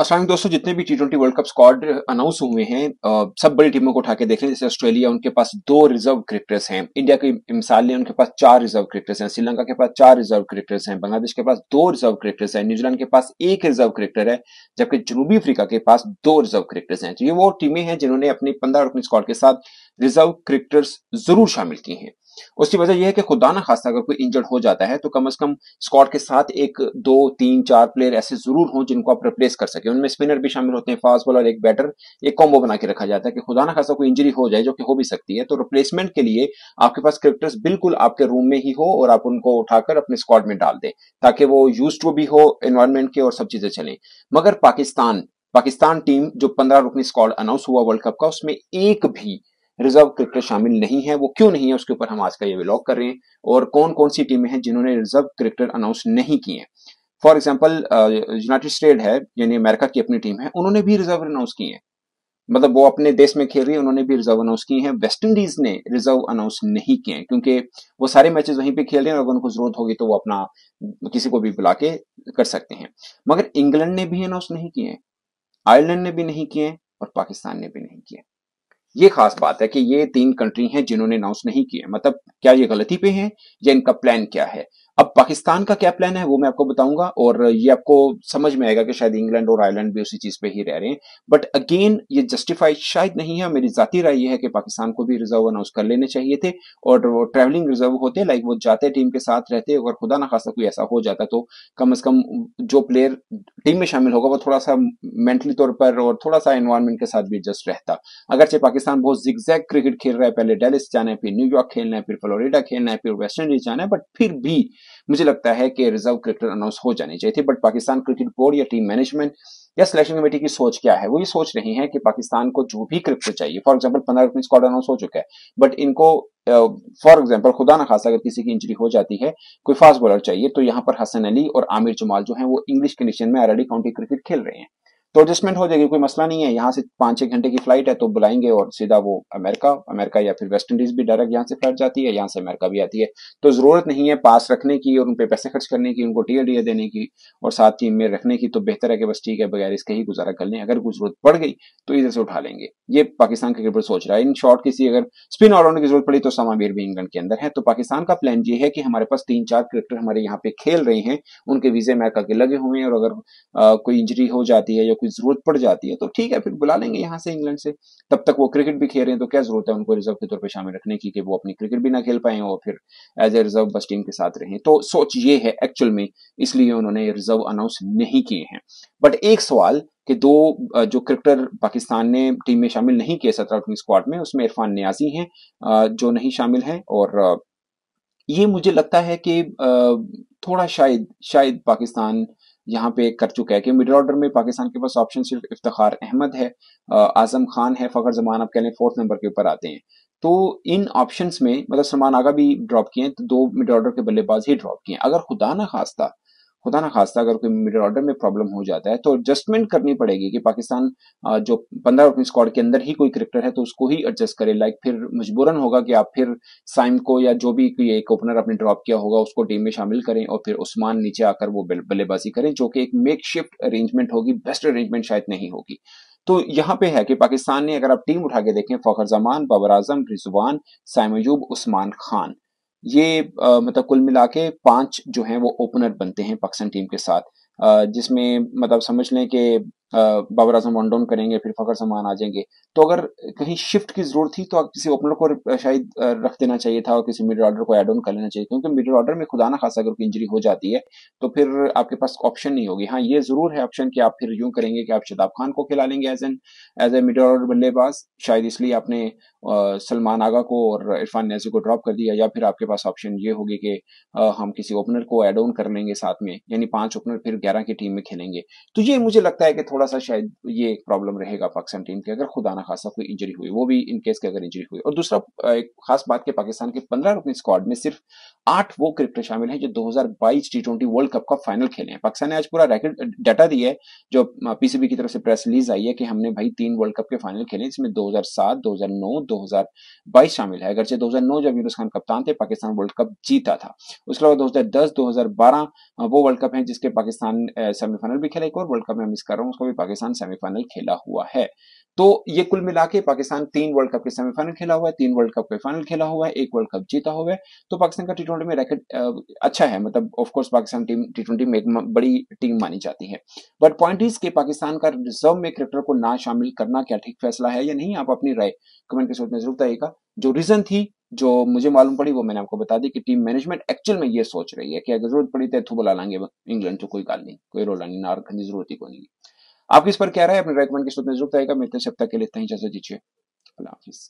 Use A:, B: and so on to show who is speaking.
A: असलम दोस्तों जितने भी T twenty world cup squad announce हुए हैं सब बड़ी टीमों को उठा के देख जैसे ऑस्ट्रेलिया उनके पास दो रिजर्व क्रिकेटर्स हैं इंडिया की मिसाल लें उनके पास चार रिजर्व क्रिकेटर्स हैं श्रीलंका के पास चार रिजर्व क्रिकेटर्स हैं बांग्लादेश के पास दो रिजर्व क्रिकेटर्स हैं न्यूजीलैंड के पास एक रिजर्व क्रिकेटर है जबकि जनूबी अफ्रीका के पास दो रिजर्व क्रिकेटर्स हैं तो ये वो टीमें हैं जिन्होंने अपनी पंद्रह रुकनी स्क्वाड के साथ रिजर्व क्रिकेटर्स जरूर शामिल किए हैं उसकी वजह यह है कि खुदा ना खासा अगर कोई इंजर्ड हो जाता है तो कम से कम स्कॉट के साथ एक दो तीन चार प्लेयर ऐसे जरूर हों जिनको आप रिप्लेस कर सके उनमें स्पिनर भी शामिल होते हैं फास्ट बॉलर एक बैटर एक कॉम्बो बना के रखा जाता है कि खुदा ना खासा कोई इंजरी हो जाए जो कि हो भी सकती है तो रिप्लेसमेंट के लिए आपके पास क्रिकेटर्स बिल्कुल आपके रूम में ही हो और आप उनको उठाकर अपने स्कॉट में डाल दें ताकि वो यूज टू भी हो एनवायरमेंट के और सब चीजें चले मगर पाकिस्तान पाकिस्तान टीम जो पंद्रह रुकनी स्कॉड अनाउंस हुआ वर्ल्ड कप का उसमें एक भी रिजर्व क्रिकेटर शामिल नहीं है वो क्यों नहीं है उसके ऊपर हम आज का ये ब्लॉग कर रहे हैं और कौन कौन सी टीमें हैं जिन्होंने रिजर्व क्रिकेटर अनाउंस नहीं किए हैं फॉर एग्जाम्पल यूनाइटेड स्टेट है यानी अमेरिका की अपनी टीम है उन्होंने भी रिजर्व अनाउंस किए हैं मतलब वो अपने देश में खेल रही है उन्होंने भी रिजर्व अनाउंस किए हैं वेस्ट इंडीज ने रिजर्व अनाउंस नहीं किए हैं क्योंकि वो सारे मैचेस वहीं पे खेल रहे हैं और अगर उनको जरूरत होगी तो वो अपना किसी को भी बुला के कर सकते हैं मगर इंग्लैंड ने भी अनाउंस नहीं किए आयरलैंड ने भी नहीं किए और पाकिस्तान ने भी नहीं किए ये खास बात है कि ये तीन कंट्री हैं जिन्होंने अनाउंस नहीं किए मतलब क्या ये गलती पे हैं या इनका प्लान क्या है अब पाकिस्तान का क्या प्लान है वो मैं आपको बताऊंगा और ये आपको समझ में आएगा कि शायद इंग्लैंड और आयरलैंड भी उसी चीज पे ही रह रहे हैं बट अगेन ये जस्टिफाइड शायद नहीं है मेरी जाती राय ये है कि पाकिस्तान को भी रिजर्व अनाउंस कर लेने चाहिए थे और वो ट्रेवलिंग रिजर्व होते लाइक वो जाते टीम के साथ रहते अगर खुदा ना खासा कोई ऐसा हो जाता तो कम अज कम जो प्लेयर टीम में शामिल होगा वो थोड़ा सा मेंटली तौर पर और थोड़ा सा एनवायरमेंट के साथ भी एडजस्ट रहता अगरचे पाकिस्तान बहुत जिक्जैक्ट क्रिकेट खेल रहा है पहले डेलिस जाना है फिर न्यूयॉर्क खेलना है फिर फ्लोरिडा खेलना है फिर वेस्ट इंडीज जाना है बट फिर भी मुझे लगता है कि रिजर्व क्रिकेटर अनाउंस हो जानी चाहिए थे बट पाकिस्तान क्रिकेट बोर्ड या टीम मैनेजमेंट या सिलेक्शन कमेटी की सोच क्या है वो ये सोच रहे हैं कि पाकिस्तान को जो भी क्रिकेटर चाहिए फॉर एग्जाम्पल पंद्रह रुपये अनाउंस हो चुका है बट इनको फॉर एग्जाम्पल खुदा ना खासा अगर किसी की इंजरी हो जाती है कोई फास्ट बॉलर चाहिए तो यहाँ पर हसन अली और आमिर जमाल जो है वो इंग्लिश कंडीशन में आरडी काउंटी क्रिकेट खेल रहे हैं तो एडजस्टमेंट हो जाएगी कोई मसला नहीं है यहाँ से पाँच छः घंटे की फ्लाइट है तो बुलाएंगे और सीधा वो अमेरिका अमेरिका या फिर वेस्ट इंडीज भी डायरेक्ट यहाँ से फ्लाइट जाती है यहाँ से अमेरिका भी आती है तो ज़रूरत नहीं है पास रखने की और उनपे पैसे खर्च करने की उनको टीए डीए देने की और साथ ही में रखने की तो बेहतर है कि बस ठीक है बगैर इसके ही गुजारा कर लें अगर कोई जरूरत पड़ गई तो इधर से उठा लेंगे ये पाकिस्तान का क्रिकेट सोच रहा है इन शॉर्ट किसी अगर स्पिन ऑलराउंडर की जरूरत पड़ी तो सामावीर भी इंग्लैंड के अंदर है तो पाकिस्तान का प्लान ये है कि हमारे पास तीन चार क्रिकेटर हमारे यहाँ पे खेल रहे हैं उनके वीजे अमेरिका के लगे हुए हैं और अगर कोई इंजरी हो जाती है या कोई जरूरत पड़ जाती है तो ठीक है फिर बुला लेंगे यहाँ से इंग्लैंड से तब तक वो क्रिकेट भी खेल रहे हैं तो क्या जरूरत है उनको रिजर्व के तौर पर शामिल रखने की कि वो अपनी क्रिकेट भी ना खेल पाए और फिर एज ए रिजर्व बस टीम के साथ रहें तो सोच ये है एक्चुअल में इसलिए उन्होंने रिजर्व अनाउंस नहीं किए हैं बट एक सवाल कि दो जो क्रिकेटर पाकिस्तान ने टीम में शामिल नहीं किए सत्रह आठवीं स्क्वाड में उसमें इरफान न्याजी हैं जो नहीं शामिल हैं और ये मुझे लगता है कि थोड़ा शायद शायद पाकिस्तान यहाँ पे कर चुका है कि मिडिल ऑर्डर में पाकिस्तान के पास ऑप्शन सिर्फ इफ्तार अहमद है आजम खान है फ़खर जमान आप कह लें फोर्थ नंबर के ऊपर आते हैं तो इन ऑप्शंस में मतलब सलमान आगा भी ड्रॉप किए हैं तो दो मिडिल ऑर्डर के बल्लेबाज ही ड्रॉप किए अगर खुदा ना खास्ता खुदा ना खास्ता अगर कोई मिडल ऑर्डर में प्रॉब्लम हो जाता है तो एडजस्टमेंट करनी पड़ेगी कि पाकिस्तान जो पंद्रह रुपये स्क्वाड के अंदर ही कोई क्रिकेटर है तो उसको ही एडजस्ट करे लाइक फिर मजबूरन होगा कि आप फिर साइम को या जो भी कोई एक ओपनर आपने ड्रॉप किया होगा उसको टीम में शामिल करें और फिर उस्मान नीचे आकर वो बल्लेबाजी करें जो कि एक मेक शिफ्ट अरेंजमेंट होगी बेस्ट अरेंजमेंट शायद नहीं होगी तो यहाँ पे है कि पाकिस्तान ने अगर आप टीम उठा के देखें फखर जमान बाबर आजम रिजवान सामजूब उस्मान खान ये मतलब कुल मिला के पांच जो हैं वो ओपनर बनते हैं पाकिस्तान टीम के साथ जिसमें मतलब समझ लें कि बाबर आजम वन डाउन करेंगे फिर फखर समान आ जाएंगे तो अगर कहीं शिफ्ट की जरूरत थी तो आप किसी ओपनर को शायद रख देना चाहिए था और किसी मिडिल ऑर्डर को एड ऑन कर लेना चाहिए क्योंकि मिडिल ऑर्डर में खुदा ना खासा अगर कोई इंजरी हो जाती है तो फिर आपके पास ऑप्शन नहीं होगी हाँ ये जरूर है ऑप्शन कि आप फिर यूं करेंगे कि आप शताब खान को खिला लेंगे as an as a middle order बल्लेबाज शायद इसलिए आपने सलमान आगा को और इरफान नेजी को ड्रॉप कर दिया या फिर आपके पास ऑप्शन ये होगी कि हम किसी ओपनर को एड ऑन कर लेंगे साथ में यानी पांच ओपनर फिर ग्यारह की टीम में खेलेंगे तो ये मुझे लगता है कि थोड़ा सा शायद ये एक प्रॉब्लम रहेगा पाकिस्तान टीम के अगर खुदा ना खासा कोई इंजरी हुई वो भी इन केस के अगर इंजरी हुई और दूसरा एक खास बात के पाकिस्तान के पंद्रह रुकनी स्क्वाड में सिर्फ आठ वो क्रिकेटर शामिल हैं जो 2022 टी वर्ल्ड कप का फाइनल खेले हैं पाकिस्तान ने आज पूरा रैकेट डाटा दिया है जो पीसीबी की तरफ से प्रेस रिलीज आई है कि हमने भाई तीन वर्ल्ड कप के फाइनल खेले इसमें दो हजार सात शामिल है अगरचे दो जब यूनुस खान कप्तान थे पाकिस्तान वर्ल्ड कप जीता था उसके अलावा दो हजार वो वर्ल्ड कप है जिसके पाकिस्तान सेमीफाइनल भी खेला एक और वर्ल्ड कप में मिस कर रहा हूँ उसको में पाकिस्तान सेमीफाइनल खेला हुआ है तो ये कुल मिला के पाकिस्तान तीन वर्ल्ड कप के सेमीफाइनल खेला हुआ है तीन वर्ल्ड कप के फाइनल खेला हुआ है एक वर्ल्ड कप जीता हुआ है तो पाकिस्तान का टी ट्वेंटी में रैकेट अच्छा है मतलब of course Pakistan team T twenty में एक बड़ी टीम मानी जाती है बट पॉइंट इज के पाकिस्तान का रिजर्व में क्रिकेटर को ना शामिल करना क्या ठीक फैसला है या नहीं आप अपनी राय कमेंट के सोच में जरूर बताइएगा जो रीजन थी जो मुझे मालूम पड़ी वो मैंने आपको बता दी कि टीम मैनेजमेंट एक्चुअल में ये सोच रही है कि अगर जरूरत पड़ी तो बुला लाएंगे इंग्लैंड तो कोई गाल नहीं कोई रोला नहीं नारखन जरूरत ही को नहीं आपकी इस पर क्या रहा है अपने रेकमेंड के सूत्र में रूप रहेगा मिलते हैं सप्ताह के लिए इतना ही इजाजत दीजिए अल्लाह हाफिज़